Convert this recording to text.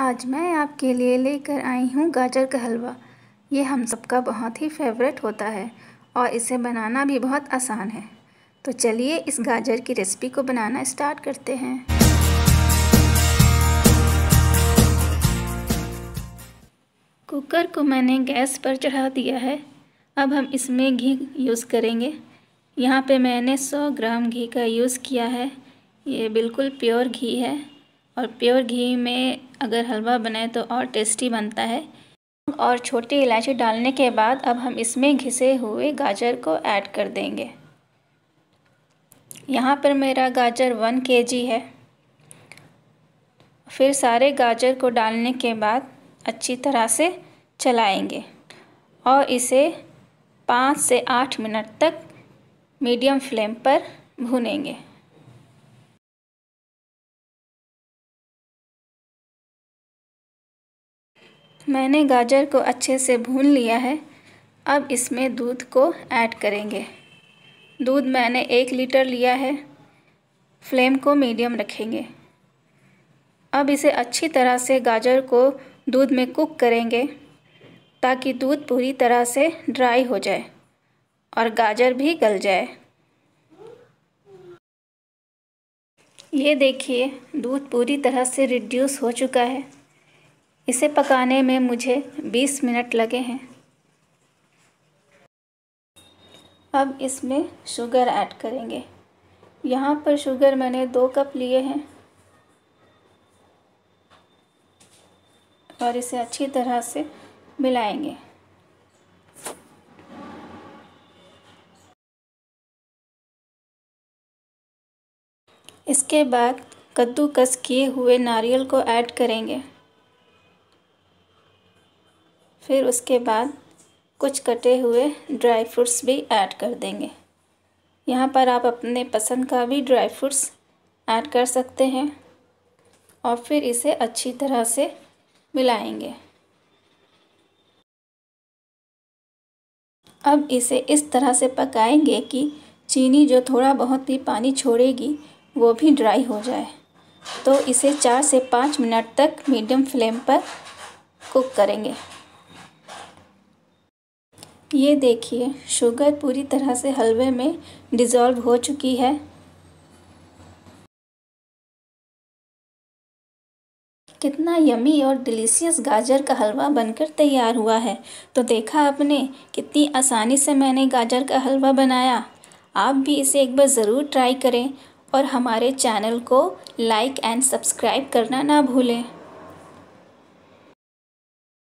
आज मैं आपके लिए लेकर आई हूँ गाजर का हलवा ये हम सबका बहुत ही फेवरेट होता है और इसे बनाना भी बहुत आसान है तो चलिए इस गाजर की रेसिपी को बनाना स्टार्ट करते हैं कुकर को मैंने गैस पर चढ़ा दिया है अब हम इसमें घी यूज़ करेंगे यहाँ पे मैंने 100 ग्राम घी का यूज़ किया है ये बिल्कुल प्योर घी है और प्योर घी में अगर हलवा बनाए तो और टेस्टी बनता है और छोटी इलायची डालने के बाद अब हम इसमें घिसे हुए गाजर को ऐड कर देंगे यहाँ पर मेरा गाजर वन के है फिर सारे गाजर को डालने के बाद अच्छी तरह से चलाएंगे और इसे पाँच से आठ मिनट तक मीडियम फ्लेम पर भूनेंगे मैंने गाजर को अच्छे से भून लिया है अब इसमें दूध को ऐड करेंगे दूध मैंने एक लीटर लिया है फ्लेम को मीडियम रखेंगे अब इसे अच्छी तरह से गाजर को दूध में कुक करेंगे ताकि दूध पूरी तरह से ड्राई हो जाए और गाजर भी गल जाए ये देखिए दूध पूरी तरह से रिड्यूस हो चुका है इसे पकाने में मुझे 20 मिनट लगे हैं अब इसमें शुगर ऐड करेंगे यहाँ पर शुगर मैंने दो कप लिए हैं और इसे अच्छी तरह से मिलाएंगे इसके बाद कद्दूकस किए हुए नारियल को ऐड करेंगे फिर उसके बाद कुछ कटे हुए ड्राई फ्रूट्स भी ऐड कर देंगे यहाँ पर आप अपने पसंद का भी ड्राई फ्रूट्स ऐड कर सकते हैं और फिर इसे अच्छी तरह से मिलाएंगे अब इसे इस तरह से पकाएंगे कि चीनी जो थोड़ा बहुत भी पानी छोड़ेगी वो भी ड्राई हो जाए तो इसे चार से पाँच मिनट तक मीडियम फ्लेम पर कुक करेंगे ये देखिए शुगर पूरी तरह से हलवे में डिज़ोल्व हो चुकी है कितना यमी और डिलीशियस गाजर का हलवा बनकर तैयार हुआ है तो देखा आपने कितनी आसानी से मैंने गाजर का हलवा बनाया आप भी इसे एक बार ज़रूर ट्राई करें और हमारे चैनल को लाइक एंड सब्सक्राइब करना ना भूलें